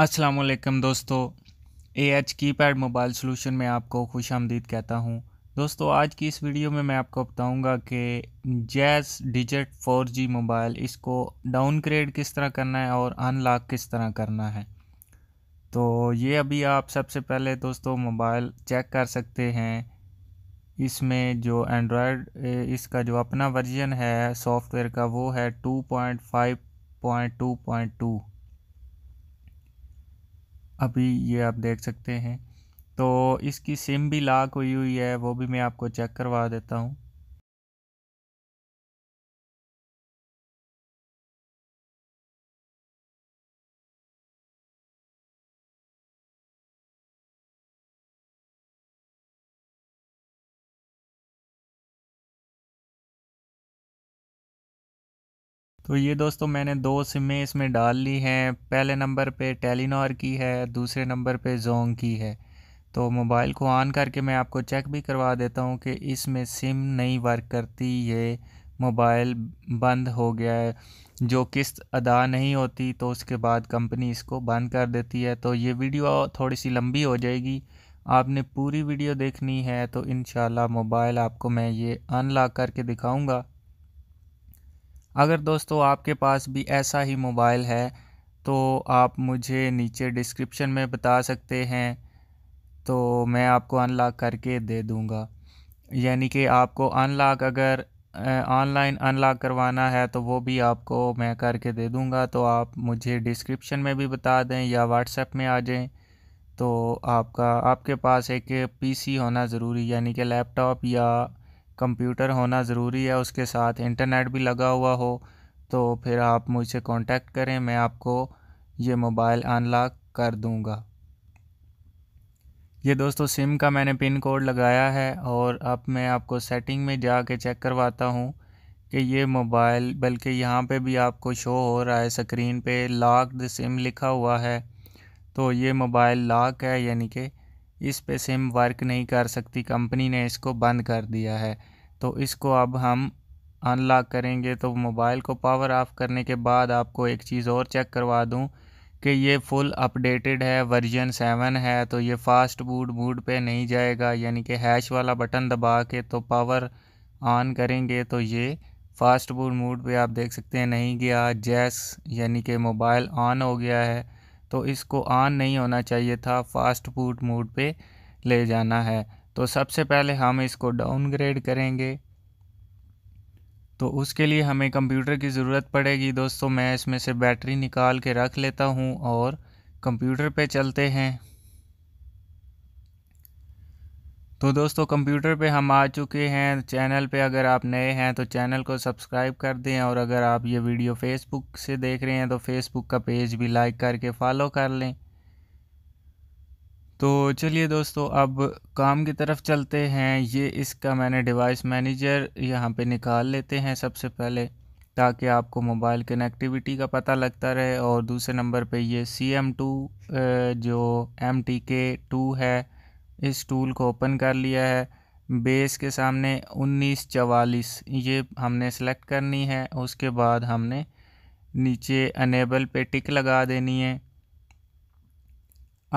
अस्सलाम वालेकुम दोस्तों A H key pad mobile solution में आपको खुश आमदीद कहता हूँ दोस्तों आज की इस वीडियो में मैं आपको बताऊँगा कि जैस डिजिट 4G मोबाइल इसको डाउनग्रेड किस तरह करना है और अनलॉक किस तरह करना है तो ये अभी आप सबसे पहले दोस्तों मोबाइल चेक कर सकते हैं इसमें जो एंड्रॉयड इसका जो अपना वर्जन है सॉफ्टवेयर का वो है two point five point two point two अभी ये आप देख सकते हैं तो इसकी सिम भी लाक हुई हुई है वो भी मैं आपको चेक करवा देता हूँ तो ये दोस्तों मैंने दो सिमें इसमें डाल ली हैं पहले नंबर पे टेलीनॉर की है दूसरे नंबर पे जोंग की है तो मोबाइल को ऑन करके मैं आपको चेक भी करवा देता हूँ कि इसमें सिम नहीं वर्क करती ये मोबाइल बंद हो गया है जो किस्त अदा नहीं होती तो उसके बाद कंपनी इसको बंद कर देती है तो ये वीडियो थोड़ी सी लंबी हो जाएगी आपने पूरी वीडियो देखनी है तो इन मोबाइल आपको मैं ये अनलॉक करके दिखाऊँगा अगर दोस्तों आपके पास भी ऐसा ही मोबाइल है तो आप मुझे नीचे डिस्क्रिप्शन में बता सकते हैं तो मैं आपको अनलॉक करके दे दूँगा यानी कि आपको अनलॉक अगर ऑनलाइन अनलॉक करवाना है तो वो भी आपको मैं करके दे दूँगा तो आप मुझे डिस्क्रिप्शन में भी बता दें या व्हाट्सएप में आ जाएं तो आपका आपके पास एक पीसी होना ज़रूरी यानी कि लैपटॉप या कंप्यूटर होना ज़रूरी है उसके साथ इंटरनेट भी लगा हुआ हो तो फिर आप मुझसे कांटेक्ट करें मैं आपको ये मोबाइल अनलॉक कर दूँगा ये दोस्तों सिम का मैंने पिन कोड लगाया है और अब मैं आपको सेटिंग में जा के चेक करवाता हूँ कि ये मोबाइल बल्कि यहाँ पे भी आपको शो हो रहा है स्क्रीन पे लॉकड सिम लिखा हुआ है तो ये मोबाइल लॉक है यानी कि इस पे सिम वर्क नहीं कर सकती कंपनी ने इसको बंद कर दिया है तो इसको अब हम अनलॉक करेंगे तो मोबाइल को पावर ऑफ़ करने के बाद आपको एक चीज़ और चेक करवा दूं कि ये फुल अपडेटेड है वर्जन सेवन है तो ये फास्ट बूट बूट पे नहीं जाएगा यानी कि हैश वाला बटन दबा के तो पावर ऑन करेंगे तो ये फास्ट बूट मूड पे आप देख सकते हैं नहीं गया जैस यानी कि मोबाइल ऑन हो गया है तो इसको ऑन नहीं होना चाहिए था फास्ट फूड मोड पे ले जाना है तो सबसे पहले हम इसको डाउनग्रेड करेंगे तो उसके लिए हमें कंप्यूटर की ज़रूरत पड़ेगी दोस्तों मैं इसमें से बैटरी निकाल के रख लेता हूँ और कंप्यूटर पे चलते हैं तो दोस्तों कंप्यूटर पे हम आ चुके हैं चैनल पे अगर आप नए हैं तो चैनल को सब्सक्राइब कर दें और अगर आप ये वीडियो फेसबुक से देख रहे हैं तो फेसबुक का पेज भी लाइक करके फॉलो कर लें तो चलिए दोस्तों अब काम की तरफ चलते हैं ये इसका मैंने डिवाइस मैनेजर यहाँ पे निकाल लेते हैं सबसे पहले ताकि आपको मोबाइल कनेक्टिविटी का पता लगता रहे और दूसरे नंबर पे ये सी एम टू जो एम टी के टू है इस टूल को ओपन कर लिया है बेस के सामने उन्नीस चवालीस ये हमने सेलेक्ट करनी है उसके बाद हमने नीचे अनेबल पे टिक लगा देनी है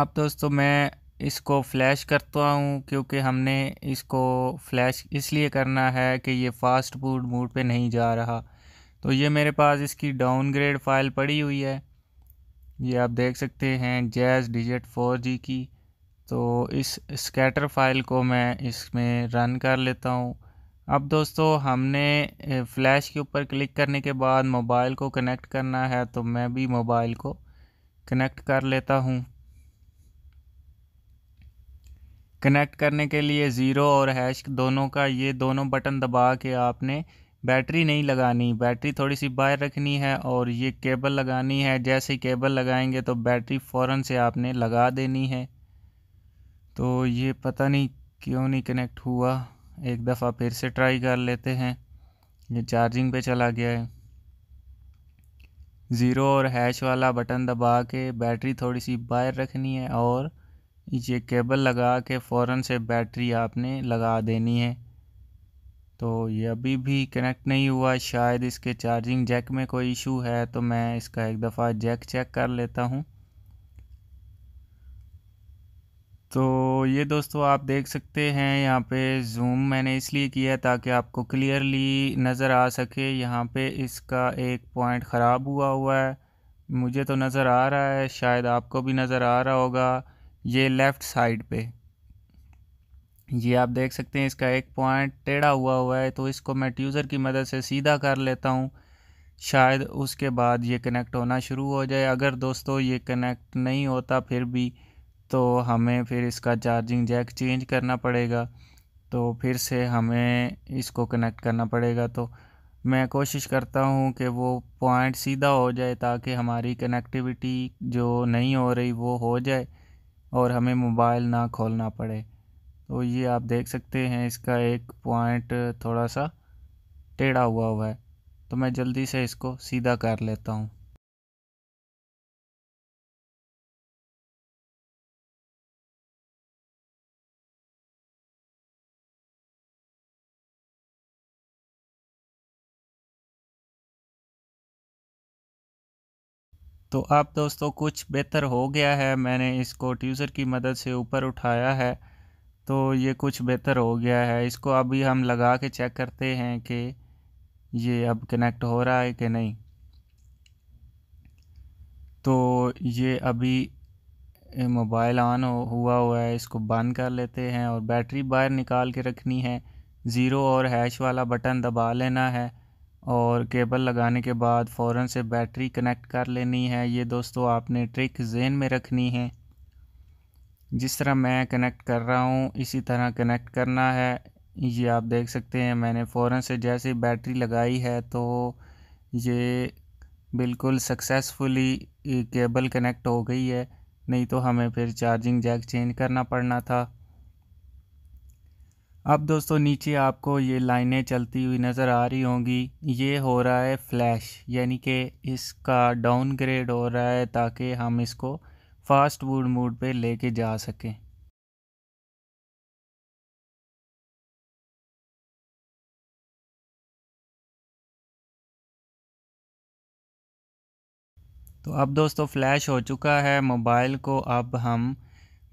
अब दोस्तों मैं इसको फ्लैश करता हूँ क्योंकि हमने इसको फ्लैश इसलिए करना है कि ये फास्ट फूड मूड पे नहीं जा रहा तो ये मेरे पास इसकी डाउनग्रेड फाइल पड़ी हुई है ये आप देख सकते हैं जैज़ डिजिट फोर जी की तो इस स्कैटर फाइल को मैं इसमें रन कर लेता हूँ अब दोस्तों हमने फ़्लैश के ऊपर क्लिक करने के बाद मोबाइल को कनेक्ट करना है तो मैं भी मोबाइल को कनेक्ट कर लेता हूँ कनेक्ट करने के लिए ज़ीरो और हैश दोनों का ये दोनों बटन दबा के आपने बैटरी नहीं लगानी बैटरी थोड़ी सी बाहर रखनी है और ये केबल लगानी है जैसे केबल लगाएंगे तो बैटरी फ़ौरन से आपने लगा देनी है तो ये पता नहीं क्यों नहीं कनेक्ट हुआ एक दफ़ा फिर से ट्राई कर लेते हैं ये चार्जिंग पे चला गया है ज़ीरो और हैश वाला बटन दबा के बैटरी थोड़ी सी बाहर रखनी है और ये केबल लगा के फ़ौर से बैटरी आपने लगा देनी है तो ये अभी भी कनेक्ट नहीं हुआ शायद इसके चार्जिंग जैक में कोई इशू है तो मैं इसका एक दफ़ा जैक चेक कर लेता हूँ तो ये दोस्तों आप देख सकते हैं यहाँ पे जूम मैंने इसलिए किया है ताकि आपको क्लियरली नज़र आ सके यहाँ पे इसका एक पॉइंट ख़राब हुआ हुआ है मुझे तो नज़र आ रहा है शायद आपको भी नज़र आ रहा होगा ये लेफ़्ट साइड पे ये आप देख सकते हैं इसका एक पॉइंट टेढ़ा हुआ हुआ है तो इसको मैं ट्यूज़र की मदद से सीधा कर लेता हूँ शायद उसके बाद ये कनेक्ट होना शुरू हो जाए अगर दोस्तों ये कनेक्ट नहीं होता फिर भी तो हमें फिर इसका चार्जिंग जैक चेंज करना पड़ेगा तो फिर से हमें इसको कनेक्ट करना पड़ेगा तो मैं कोशिश करता हूँ कि वो पॉइंट सीधा हो जाए ताकि हमारी कनेक्टिविटी जो नहीं हो रही वो हो जाए और हमें मोबाइल ना खोलना पड़े तो ये आप देख सकते हैं इसका एक पॉइंट थोड़ा सा टेढ़ा हुआ हुआ है तो मैं जल्दी से इसको सीधा कर लेता हूँ तो अब दोस्तों कुछ बेहतर हो गया है मैंने इसको ट्यूज़र की मदद से ऊपर उठाया है तो ये कुछ बेहतर हो गया है इसको अभी हम लगा के चेक करते हैं कि ये अब कनेक्ट हो रहा है कि नहीं तो ये अभी मोबाइल ऑन हुआ हुआ है इसको बंद कर लेते हैं और बैटरी बाहर निकाल के रखनी है ज़ीरो और हैश वाला बटन दबा लेना है और केबल लगाने के बाद फ़ौर से बैटरी कनेक्ट कर लेनी है ये दोस्तों आपने ट्रिक जेन में रखनी है जिस तरह मैं कनेक्ट कर रहा हूँ इसी तरह कनेक्ट करना है ये आप देख सकते हैं मैंने फ़ौर से जैसे बैटरी लगाई है तो ये बिल्कुल सक्सेसफुली केबल कनेक्ट हो गई है नहीं तो हमें फिर चार्जिंग जैक चेंज करना पड़ना था अब दोस्तों नीचे आपको ये लाइनें चलती हुई नज़र आ रही होंगी ये हो रहा है फ्लैश यानी कि इसका डाउनग्रेड हो रहा है ताकि हम इसको फास्ट वूड मोड पे लेके जा सकें तो अब दोस्तों फ्लैश हो चुका है मोबाइल को अब हम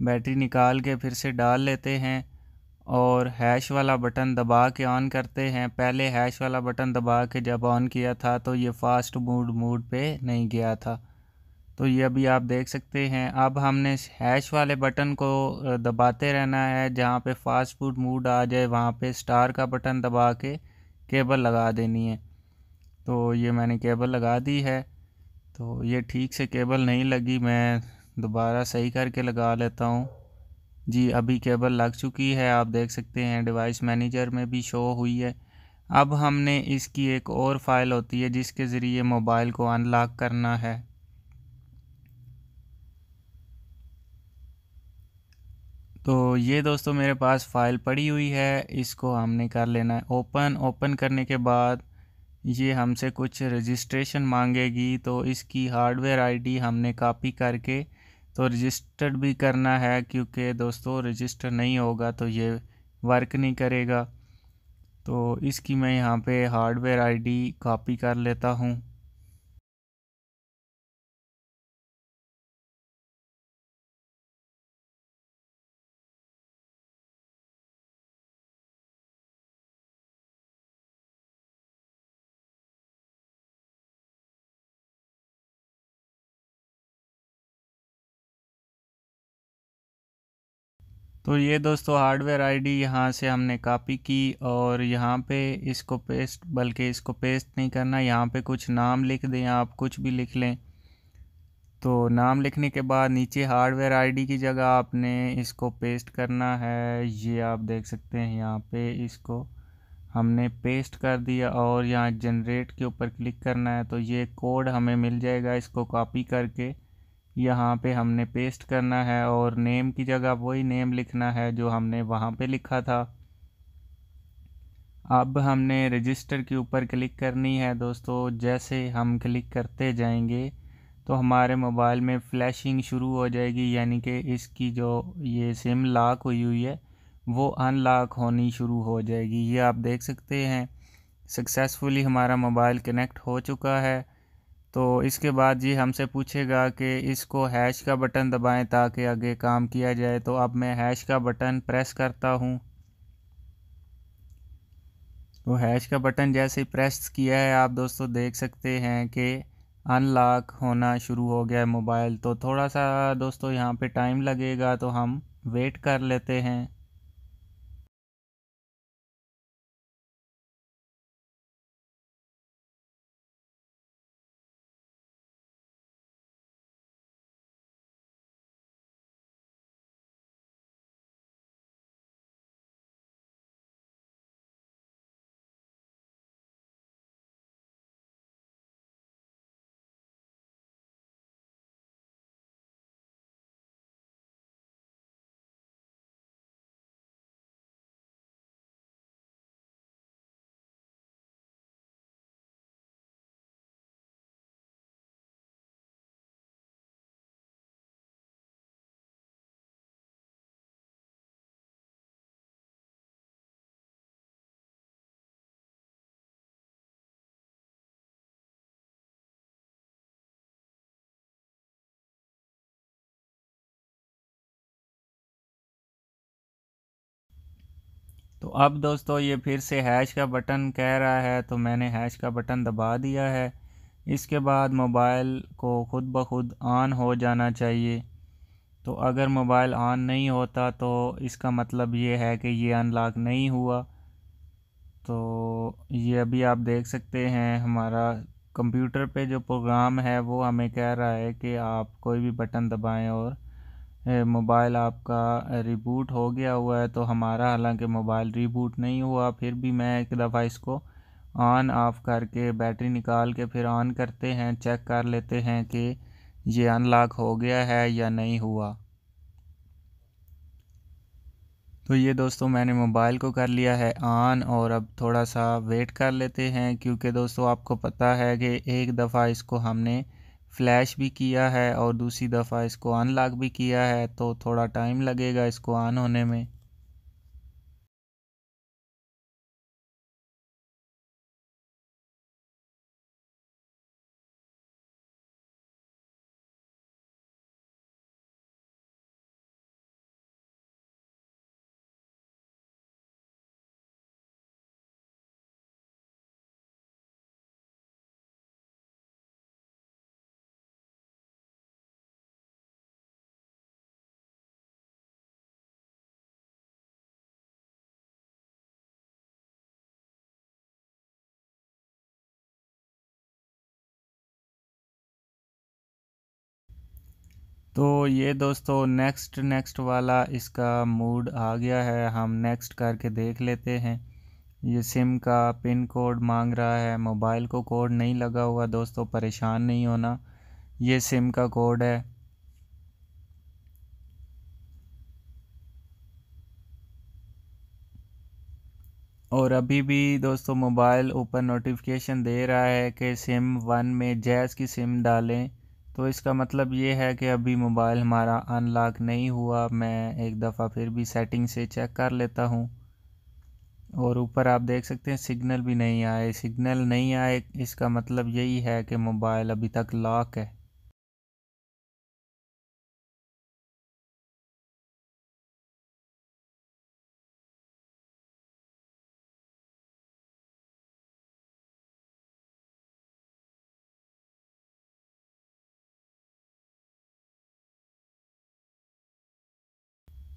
बैटरी निकाल के फिर से डाल लेते हैं और हैश वाला बटन दबा के ऑन करते हैं पहले हैश वाला बटन दबा के जब ऑन किया था तो ये फास्ट मूड मूड पे नहीं गया था तो ये अभी आप देख सकते हैं अब हमने हैश वाले बटन को दबाते रहना है जहाँ पे फास्ट फूड मूड आ जाए वहाँ पे स्टार का बटन दबा के केबल लगा देनी है तो ये मैंने केबल लगा दी है तो ये ठीक से केबल नहीं लगी मैं दोबारा सही करके लगा लेता हूँ जी अभी केबल लग चुकी है आप देख सकते हैं डिवाइस मैनेजर में भी शो हुई है अब हमने इसकी एक और फाइल होती है जिसके ज़रिए मोबाइल को अनलॉक करना है तो ये दोस्तों मेरे पास फ़ाइल पड़ी हुई है इसको हमने कर लेना है ओपन ओपन करने के बाद ये हमसे कुछ रजिस्ट्रेशन मांगेगी तो इसकी हार्डवेयर आईडी हमने कॉपी करके तो रजिस्टर्ड भी करना है क्योंकि दोस्तों रजिस्टर नहीं होगा तो ये वर्क नहीं करेगा तो इसकी मैं यहाँ पे हार्डवेयर आईडी कॉपी कर लेता हूँ तो ये दोस्तों हार्डवेयर आईडी यहाँ से हमने कॉपी की और यहाँ पे इसको पेस्ट बल्कि इसको पेस्ट नहीं करना यहाँ पे कुछ नाम लिख दें आप कुछ भी लिख लें तो नाम लिखने के बाद नीचे हार्डवेयर आईडी की जगह आपने इसको पेस्ट करना है ये आप देख सकते हैं यहाँ पे इसको हमने पेस्ट कर दिया और यहाँ जनरेट के ऊपर क्लिक करना है तो ये कोड हमें मिल जाएगा इसको कापी करके यहाँ पे हमने पेस्ट करना है और नेम की जगह वही नेम लिखना है जो हमने वहाँ पे लिखा था अब हमने रजिस्टर के ऊपर क्लिक करनी है दोस्तों जैसे हम क्लिक करते जाएंगे तो हमारे मोबाइल में फ्लैशिंग शुरू हो जाएगी यानी कि इसकी जो ये सिम लॉक हुई हुई है वो अनलॉक होनी शुरू हो जाएगी ये आप देख सकते हैं सक्सेसफुली हमारा मोबाइल कनेक्ट हो चुका है तो इसके बाद जी हमसे पूछेगा कि इसको हैश का बटन दबाएं ताकि आगे काम किया जाए तो अब मैं हैश का बटन प्रेस करता हूँ तो हैश का बटन जैसे ही प्रेस किया है आप दोस्तों देख सकते हैं कि अनलॉक होना शुरू हो गया है मोबाइल तो थोड़ा सा दोस्तों यहाँ पे टाइम लगेगा तो हम वेट कर लेते हैं तो अब दोस्तों ये फिर से हैश का बटन कह रहा है तो मैंने हैश का बटन दबा दिया है इसके बाद मोबाइल को ख़ुद ब खुद ऑन हो जाना चाहिए तो अगर मोबाइल ऑन नहीं होता तो इसका मतलब ये है कि ये अनलॉक नहीं हुआ तो ये अभी आप देख सकते हैं हमारा कंप्यूटर पे जो प्रोग्राम है वो हमें कह रहा है कि आप कोई भी बटन दबाएं और मोबाइल आपका रिबूट हो गया हुआ है तो हमारा हालांकि मोबाइल रिबूट नहीं हुआ फिर भी मैं एक दफ़ा इसको ऑन ऑफ़ करके बैटरी निकाल के फिर ऑन करते हैं चेक कर लेते हैं कि ये अनलॉक हो गया है या नहीं हुआ तो ये दोस्तों मैंने मोबाइल को कर लिया है ऑन और अब थोड़ा सा वेट कर लेते हैं क्योंकि दोस्तों आपको पता है कि एक दफ़ा इसको हमने फ्लैश भी किया है और दूसरी दफ़ा इसको अनलॉक भी किया है तो थोड़ा टाइम लगेगा इसको ऑन होने में तो ये दोस्तों नेक्स्ट नेक्स्ट वाला इसका मूड आ गया है हम नेक्स्ट करके देख लेते हैं ये सिम का पिन कोड मांग रहा है मोबाइल को कोड नहीं लगा हुआ दोस्तों परेशान नहीं होना ये सिम का कोड है और अभी भी दोस्तों मोबाइल ऊपर नोटिफिकेशन दे रहा है कि सिम वन में जैज़ की सिम डालें तो इसका मतलब ये है कि अभी मोबाइल हमारा अनलॉक नहीं हुआ मैं एक दफ़ा फिर भी सेटिंग से चेक कर लेता हूँ और ऊपर आप देख सकते हैं सिग्नल भी नहीं आए सिग्नल नहीं आए इसका मतलब यही है कि मोबाइल अभी तक लॉक है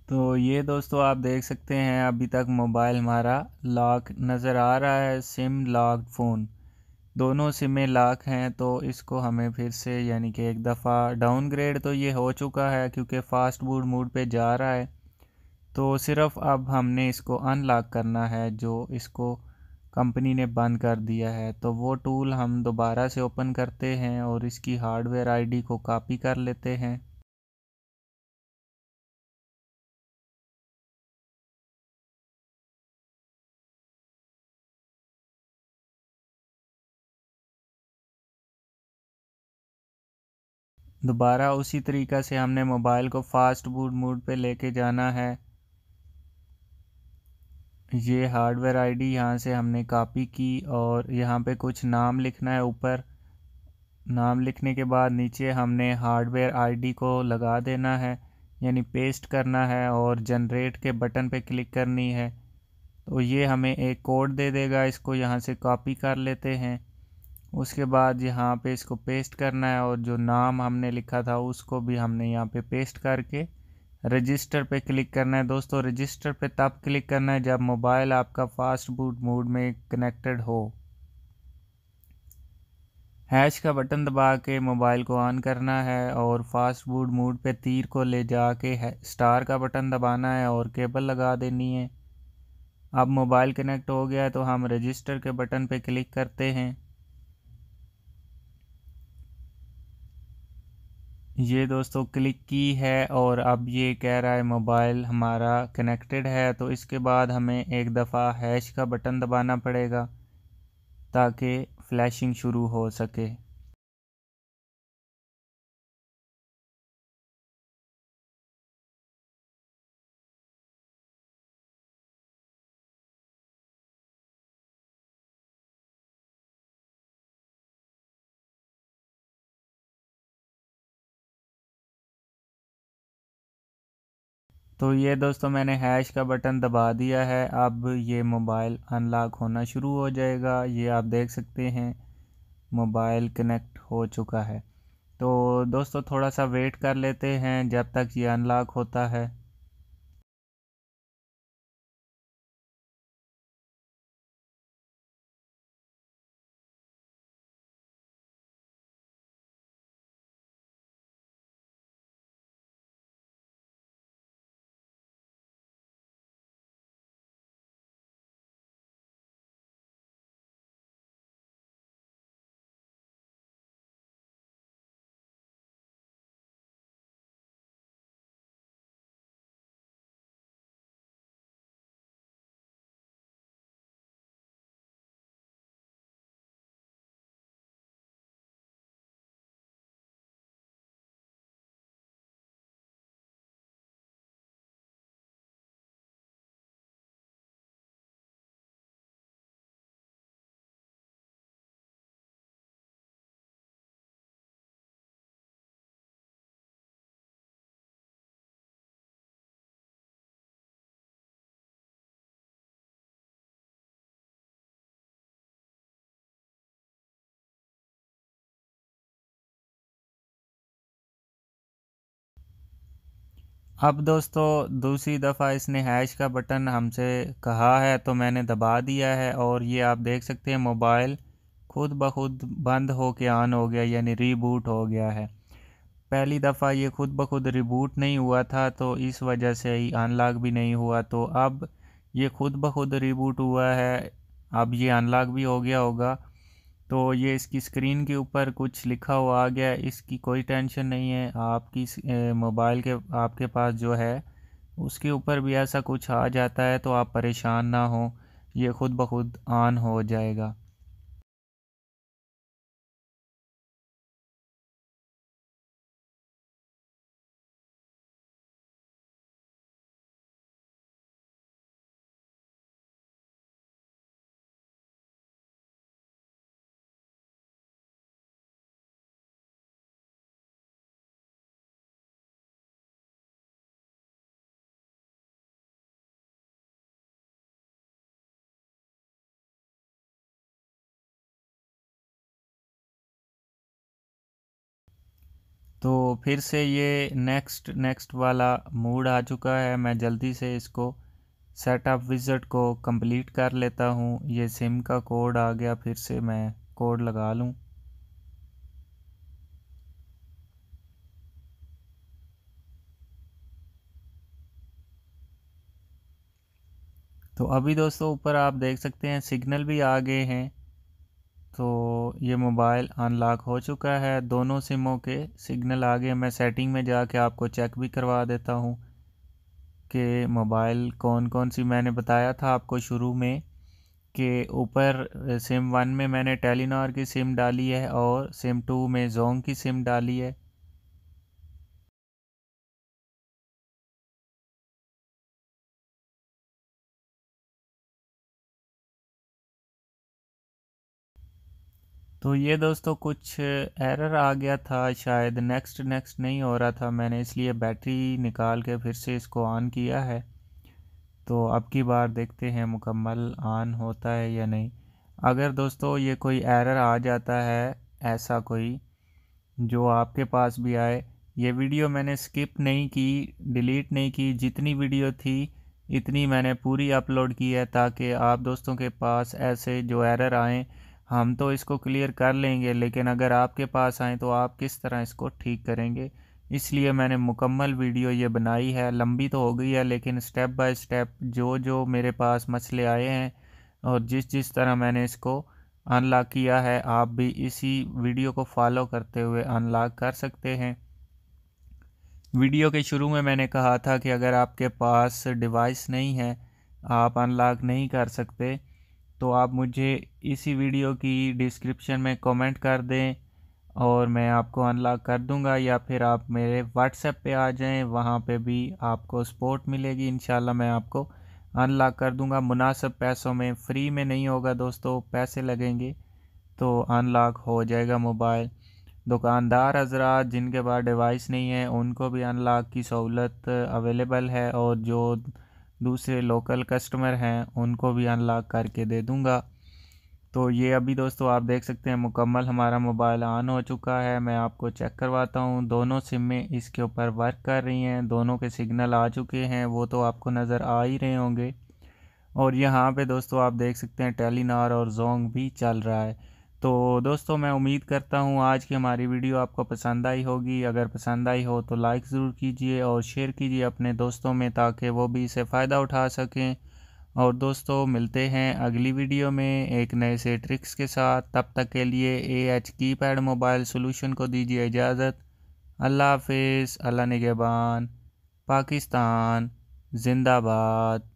तो ये दोस्तों आप देख सकते हैं अभी तक मोबाइल हमारा लॉक नज़र आ रहा है सिम लॉक फ़ोन दोनों सिमें लॉक हैं तो इसको हमें फिर से यानी कि एक दफ़ा डाउनग्रेड तो ये हो चुका है क्योंकि फ़ास्ट बूट मूड पे जा रहा है तो सिर्फ़ अब हमने इसको अनलॉक करना है जो इसको कंपनी ने बंद कर दिया है तो वो टूल हम दोबारा से ओपन करते हैं और इसकी हार्डवेयर आईडी को कॉपी कर लेते हैं दोबारा उसी तरीक़ा से हमने मोबाइल को फ़ास्ट बूट मोड पे लेके जाना है ये हार्डवेयर आईडी यहाँ से हमने कॉपी की और यहाँ पे कुछ नाम लिखना है ऊपर नाम लिखने के बाद नीचे हमने हार्डवेयर आईडी को लगा देना है यानी पेस्ट करना है और जनरेट के बटन पे क्लिक करनी है तो ये हमें एक कोड दे देगा इसको यहाँ से कॉपी कर लेते हैं उसके बाद यहाँ पे इसको पेस्ट करना है और जो नाम हमने लिखा था उसको भी हमने यहाँ पे पेस्ट करके रजिस्टर पे क्लिक करना है दोस्तों रजिस्टर पे तब क्लिक करना है जब मोबाइल आपका फास्ट बूट मोड में कनेक्टेड हो हैश का बटन दबा के मोबाइल को ऑन करना है और फास्ट बूट मोड पे तीर को ले जा के स्टार का बटन दबाना है और केबल लगा देनी है अब मोबाइल कनेक्ट हो गया है तो हम रजिस्टर के बटन पे क्लिक करते हैं ये दोस्तों क्लिक की है और अब ये कह रहा है मोबाइल हमारा कनेक्टेड है तो इसके बाद हमें एक दफ़ा हैश का बटन दबाना पड़ेगा ताकि फ्लैशिंग शुरू हो सके तो ये दोस्तों मैंने हैश का बटन दबा दिया है अब ये मोबाइल अनलॉक होना शुरू हो जाएगा ये आप देख सकते हैं मोबाइल कनेक्ट हो चुका है तो दोस्तों थोड़ा सा वेट कर लेते हैं जब तक ये अनलॉक होता है अब दोस्तों दूसरी दफ़ा इसने हैश का बटन हमसे कहा है तो मैंने दबा दिया है और ये आप देख सकते हैं मोबाइल खुद ब खुद बंद हो के ऑन हो गया यानी रीबूट हो गया है पहली दफ़ा ये खुद ब खुद रिबूट नहीं हुआ था तो इस वजह से ही अनलॉक भी नहीं हुआ तो अब ये खुद ब खुद रिबूट हुआ है अब ये अनलॉक भी हो गया होगा तो ये इसकी स्क्रीन के ऊपर कुछ लिखा हुआ आ गया इसकी कोई टेंशन नहीं है आपकी मोबाइल के आपके पास जो है उसके ऊपर भी ऐसा कुछ आ जाता है तो आप परेशान ना हो ये ख़ुद ब खुद ऑन हो जाएगा तो फिर से ये नेक्स्ट नेक्स्ट वाला मूड आ चुका है मैं जल्दी से इसको सेटअप विजिट को कंप्लीट कर लेता हूँ ये सिम का कोड आ गया फिर से मैं कोड लगा लूँ तो अभी दोस्तों ऊपर आप देख सकते हैं सिग्नल भी आ गए हैं तो ये मोबाइल अनलॉक हो चुका है दोनों सिमों के सिग्नल आ गए मैं सेटिंग में जाके आपको चेक भी करवा देता हूँ कि मोबाइल कौन कौन सी मैंने बताया था आपको शुरू में कि ऊपर सिम वन में मैंने टेलीनॉर की सिम डाली है और सिम टू में जोंग की सिम डाली है तो ये दोस्तों कुछ एरर आ गया था शायद नेक्स्ट नेक्स्ट नहीं हो रहा था मैंने इसलिए बैटरी निकाल के फिर से इसको ऑन किया है तो अब की बार देखते हैं मुकम्मल ऑन होता है या नहीं अगर दोस्तों ये कोई एरर आ जाता है ऐसा कोई जो आपके पास भी आए ये वीडियो मैंने स्किप नहीं की डिलीट नहीं की जितनी वीडियो थी इतनी मैंने पूरी अपलोड की है ताकि आप दोस्तों के पास ऐसे जो एरर आएँ हम तो इसको क्लियर कर लेंगे लेकिन अगर आपके पास आए तो आप किस तरह इसको ठीक करेंगे इसलिए मैंने मुकम्मल वीडियो ये बनाई है लंबी तो हो गई है लेकिन स्टेप बाय स्टेप जो जो मेरे पास मसले आए हैं और जिस जिस तरह मैंने इसको अनलॉक किया है आप भी इसी वीडियो को फॉलो करते हुए अनलॉक कर सकते हैं वीडियो के शुरू में मैंने कहा था कि अगर आपके पास डिवाइस नहीं है आप अनलॉक नहीं कर सकते तो आप मुझे इसी वीडियो की डिस्क्रिप्शन में कमेंट कर दें और मैं आपको अनलॉक कर दूंगा या फिर आप मेरे व्हाट्सएप पे आ जाएं वहाँ पे भी आपको सपोर्ट मिलेगी इन मैं आपको अनलॉक कर दूंगा मुनासिब पैसों में फ्री में नहीं होगा दोस्तों पैसे लगेंगे तो अनलॉक हो जाएगा मोबाइल दुकानदार हजरा जिनके पास डिवाइस नहीं है उनको भी अनलॉक की सहूलत अवेलेबल है और जो दूसरे लोकल कस्टमर हैं उनको भी अनलॉक करके दे दूँगा तो ये अभी दोस्तों आप देख सकते हैं मुकम्मल हमारा मोबाइल ऑन हो चुका है मैं आपको चेक करवाता हूँ दोनों सिम में इसके ऊपर वर्क कर रही हैं दोनों के सिग्नल आ चुके हैं वो तो आपको नज़र आ ही रहे होंगे और यहाँ पे दोस्तों आप देख सकते हैं टेलीनार और जोंग भी चल रहा है तो दोस्तों मैं उम्मीद करता हूँ आज की हमारी वीडियो आपको पसंद आई होगी अगर पसंद आई हो तो लाइक ज़रूर कीजिए और शेयर कीजिए अपने दोस्तों में ताकि वो भी इसे फ़ायदा उठा सकें और दोस्तों मिलते हैं अगली वीडियो में एक नए से ट्रिक्स के साथ तब तक के लिए A H key pad mobile solution को दीजिए इजाज़त अल्लाह हाफिज़ अल्लाह निगबान पाकिस्तान जिंदाबाद